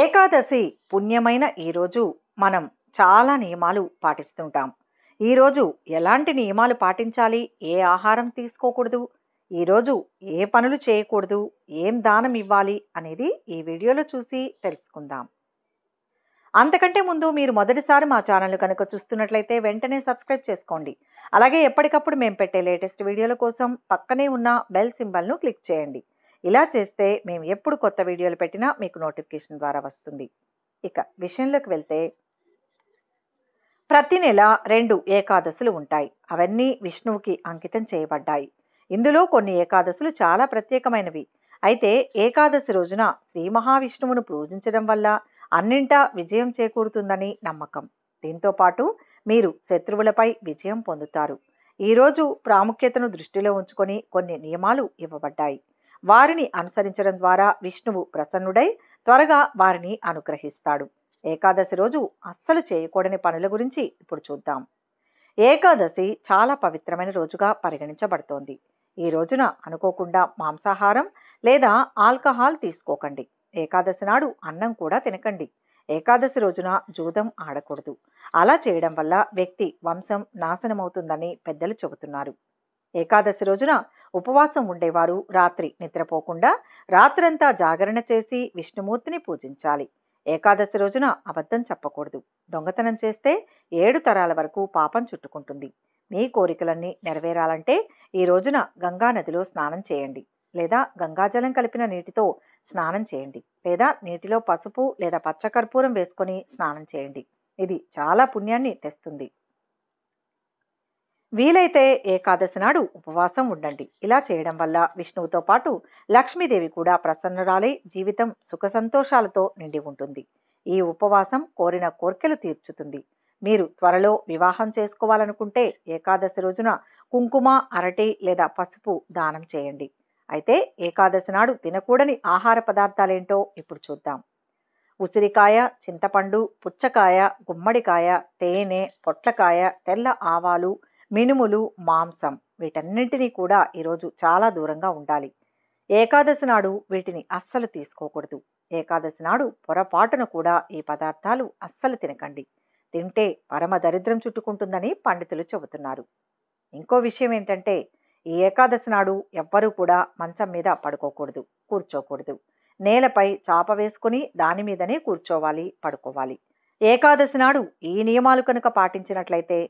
ఏకాదశి పుణ్యమైన ఈరోజు మనం చాలా నియమాలు పాటిస్తుంటాం ఈరోజు ఎలాంటి నియమాలు పాటించాలి ఏ ఆహారం తీసుకోకూడదు ఈరోజు ఏ పనులు చేయకూడదు ఏం దానం ఇవ్వాలి అనేది ఈ వీడియోలో చూసి తెలుసుకుందాం అంతకంటే ముందు మీరు మొదటిసారి మా ఛానల్ కనుక చూస్తున్నట్లయితే వెంటనే సబ్స్క్రైబ్ చేసుకోండి అలాగే ఎప్పటికప్పుడు మేము పెట్టే లేటెస్ట్ వీడియోల కోసం పక్కనే ఉన్న బెల్ సింబల్ను క్లిక్ చేయండి ఇలా చేస్తే మేము ఎప్పుడు కొత్త వీడియోలు పెట్టినా మీకు నోటిఫికేషన్ ద్వారా వస్తుంది ఇక విషయంలోకి వెళ్తే ప్రతి నెల రెండు ఏకాదశులు ఉంటాయి అవన్నీ విష్ణువుకి అంకితం చేయబడ్డాయి ఇందులో కొన్ని ఏకాదశులు చాలా ప్రత్యేకమైనవి అయితే ఏకాదశి రోజున శ్రీ మహావిష్ణువును పూజించడం వల్ల అన్నింటా విజయం చేకూరుతుందని నమ్మకం దీంతో పాటు మీరు శత్రువులపై విజయం పొందుతారు ఈరోజు ప్రాముఖ్యతను దృష్టిలో ఉంచుకొని కొన్ని నియమాలు ఇవ్వబడ్డాయి వారిని అనుసరించడం ద్వారా విష్ణువు ప్రసన్నుడై త్వరగా వారిని అనుగ్రహిస్తాడు ఏకాదశి రోజు అస్సలు చేయకూడని పనుల గురించి ఇప్పుడు చూద్దాం ఏకాదశి చాలా పవిత్రమైన రోజుగా పరిగణించబడుతోంది ఈ రోజున అనుకోకుండా మాంసాహారం లేదా ఆల్కహాల్ తీసుకోకండి ఏకాదశి నాడు అన్నం కూడా తినకండి ఏకాదశి రోజున జూదం ఆడకూడదు అలా చేయడం వల్ల వ్యక్తి వంశం నాశనమవుతుందని పెద్దలు చెబుతున్నారు ఏకాదశి రోజున ఉపవాసం ఉండేవారు రాత్రి నిద్రపోకుండా రాత్రంతా జాగరణ చేసి విష్ణుమూర్తిని పూజించాలి ఏకాదశి రోజున అబద్ధం చెప్పకూడదు దొంగతనం చేస్తే ఏడు తరాల వరకు పాపం చుట్టుకుంటుంది మీ కోరికలన్నీ నెరవేరాలంటే ఈ రోజున గంగా నదిలో స్నానం చేయండి లేదా గంగాజలం కలిపిన నీటితో స్నానం చేయండి లేదా నీటిలో పసుపు లేదా పచ్చకర్పూరం వేసుకొని స్నానం చేయండి ఇది చాలా పుణ్యాన్ని తెస్తుంది వీలైతే ఏకాదశి నాడు ఉపవాసం ఉండండి ఇలా చేయడం వల్ల విష్ణువుతో పాటు లక్ష్మీదేవి కూడా ప్రసన్నరాలై జీవితం సుఖ సంతోషాలతో నిండి ఉంటుంది ఈ ఉపవాసం కోరిన కోర్కెలు తీర్చుతుంది మీరు త్వరలో వివాహం చేసుకోవాలనుకుంటే ఏకాదశి రోజున కుంకుమ అరటి లేదా పసుపు దానం చేయండి అయితే ఏకాదశి నాడు తినకూడని ఆహార పదార్థాలేంటో ఇప్పుడు చూద్దాం ఉసిరికాయ చింతపండు పుచ్చకాయ గుమ్మడికాయ తేనె పొట్లకాయ తెల్ల ఆవాలు మినుములు మాంసం వీటన్నింటినీ కూడా ఈరోజు చాలా దూరంగా ఉండాలి ఏకాదశి నాడు వీటిని అస్సలు తీసుకోకూడదు ఏకాదశి నాడు పొరపాటున కూడా ఈ పదార్థాలు అస్సలు తినకండి తింటే పరమ దరిద్రం చుట్టుకుంటుందని పండితులు చెబుతున్నారు ఇంకో విషయం ఏంటంటే ఈ ఏకాదశి నాడు ఎవ్వరూ కూడా మంచం మీద పడుకోకూడదు కూర్చోకూడదు నేలపై చాప వేసుకుని దాని మీదనే కూర్చోవాలి పడుకోవాలి ఏకాదశి నాడు ఈ నియమాలు కనుక పాటించినట్లయితే